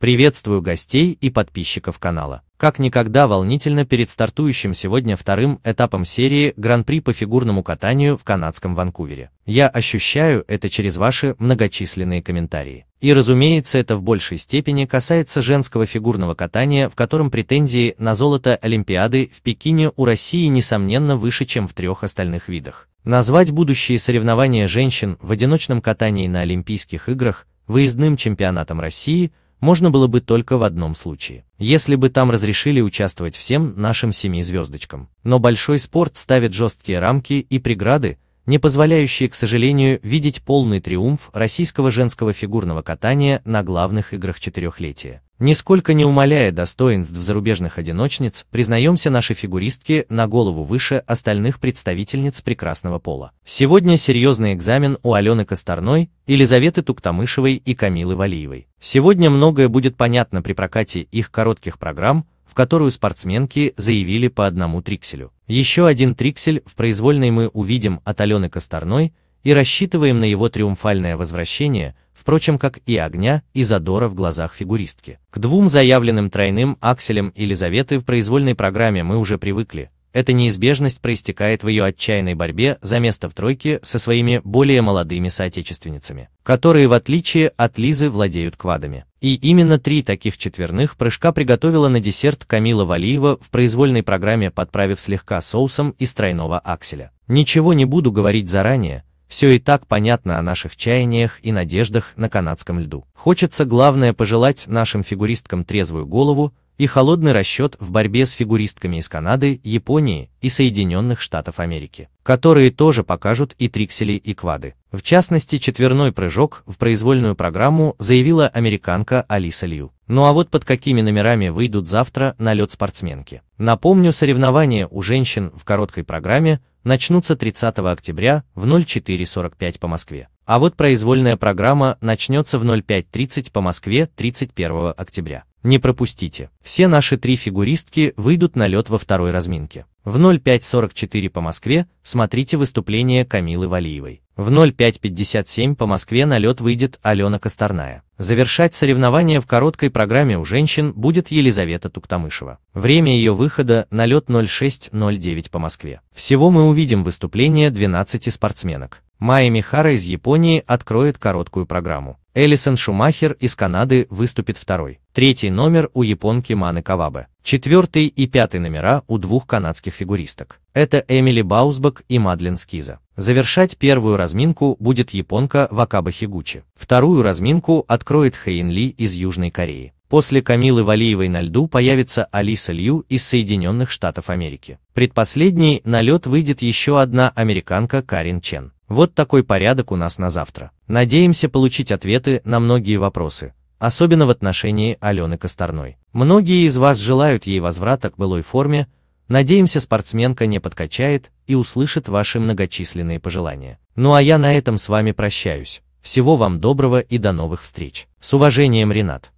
Приветствую гостей и подписчиков канала. Как никогда волнительно перед стартующим сегодня вторым этапом серии Гран-при по фигурному катанию в канадском Ванкувере. Я ощущаю это через ваши многочисленные комментарии. И разумеется это в большей степени касается женского фигурного катания, в котором претензии на золото Олимпиады в Пекине у России несомненно выше, чем в трех остальных видах. Назвать будущие соревнования женщин в одиночном катании на Олимпийских играх выездным чемпионатом России – можно было бы только в одном случае. Если бы там разрешили участвовать всем нашим семи звездочкам. Но большой спорт ставит жесткие рамки и преграды, не позволяющие, к сожалению, видеть полный триумф российского женского фигурного катания на главных играх четырехлетия. Нисколько не умаляя достоинств зарубежных одиночниц, признаемся наши фигуристки на голову выше остальных представительниц прекрасного пола. Сегодня серьезный экзамен у Алены Косторной, Елизаветы Туктамышевой и Камилы Валиевой. Сегодня многое будет понятно при прокате их коротких программ, в которую спортсменки заявили по одному трикселю. Еще один триксель в произвольной мы увидим от Алены Косторной – и рассчитываем на его триумфальное возвращение, впрочем, как и огня и задора в глазах фигуристки. К двум заявленным тройным акселям Елизаветы в произвольной программе мы уже привыкли, эта неизбежность проистекает в ее отчаянной борьбе за место в тройке со своими более молодыми соотечественницами, которые в отличие от Лизы владеют квадами. И именно три таких четверных прыжка приготовила на десерт Камила Валиева в произвольной программе, подправив слегка соусом из тройного акселя. Ничего не буду говорить заранее, все и так понятно о наших чаяниях и надеждах на канадском льду. Хочется главное пожелать нашим фигуристкам трезвую голову и холодный расчет в борьбе с фигуристками из Канады, Японии и Соединенных Штатов Америки, которые тоже покажут и триксели, и квады. В частности, четверной прыжок в произвольную программу заявила американка Алиса Лью. Ну а вот под какими номерами выйдут завтра на лед спортсменки. Напомню, соревнования у женщин в короткой программе начнутся 30 октября в 04.45 по Москве. А вот произвольная программа начнется в 05.30 по Москве 31 октября. Не пропустите. Все наши три фигуристки выйдут на лед во второй разминке. В 05.44 по Москве смотрите выступление Камилы Валиевой. В 05.57 по Москве на лед выйдет Алена Косторная. Завершать соревнования в короткой программе у женщин будет Елизавета Туктамышева. Время ее выхода на лед 06.09 по Москве. Всего мы увидим выступление 12 спортсменок. Майя Михара из Японии откроет короткую программу. Элисон Шумахер из Канады выступит второй. Третий номер у японки Маны Кавабе. Четвертый и пятый номера у двух канадских фигуристок. Это Эмили Баузбак и Мадлен Скиза. Завершать первую разминку будет японка Вакаба Хигучи. Вторую разминку откроет Хэйн Ли из Южной Кореи. После Камилы Валиевой на льду появится Алиса Лью из Соединенных Штатов Америки. Предпоследней на лед выйдет еще одна американка Карин Чен. Вот такой порядок у нас на завтра. Надеемся получить ответы на многие вопросы, особенно в отношении Алены Косторной. Многие из вас желают ей возврата к былой форме, Надеемся, спортсменка не подкачает и услышит ваши многочисленные пожелания. Ну а я на этом с вами прощаюсь. Всего вам доброго и до новых встреч. С уважением, Ренат.